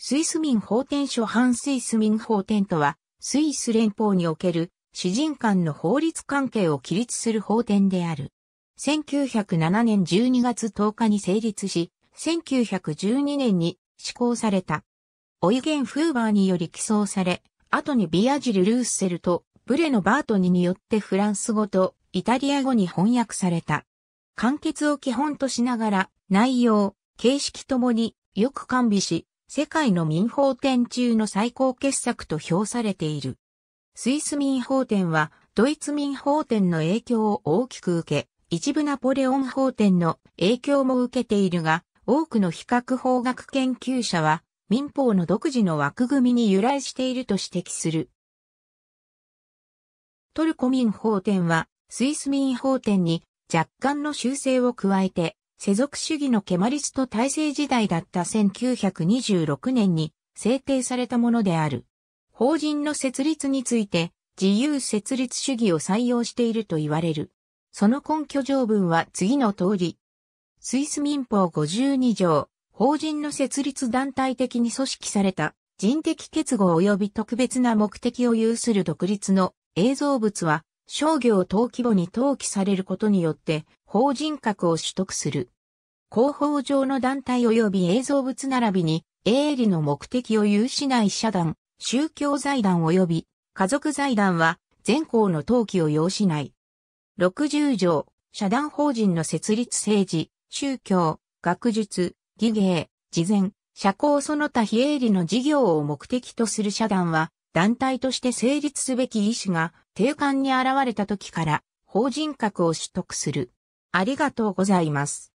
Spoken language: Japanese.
スイス民法典諸反スイス民法典とは、スイス連邦における詩人間の法律関係を規律する法典である。1907年12月10日に成立し、1912年に施行された。オイゲン・フーバーにより起草され、後にビアジル・ルーセルとブレのバートニによってフランス語とイタリア語に翻訳された。完結を基本としながら、内容、形式ともによく完備し、世界の民法展中の最高傑作と評されている。スイス民法展は、ドイツ民法展の影響を大きく受け、一部ナポレオン法典の影響も受けているが、多くの比較法学研究者は、民法の独自の枠組みに由来していると指摘する。トルコ民法典は、スイス民法典に若干の修正を加えて、世俗主義のケマリスト体制時代だった1926年に制定されたものである。法人の設立について自由設立主義を採用していると言われる。その根拠条文は次の通り。スイス民法52条、法人の設立団体的に組織された人的結合及び特別な目的を有する独立の映像物は商業登記簿に登記されることによって法人格を取得する。広報上の団体及び映像物並びに営利の目的を有しない社団、宗教財団及び家族財団は全校の登記を要しない。60条、社団法人の設立政治、宗教、学術、技芸、事前、社交その他非営利の事業を目的とする社団は団体として成立すべき意思が定款に現れた時から法人格を取得する。ありがとうございます。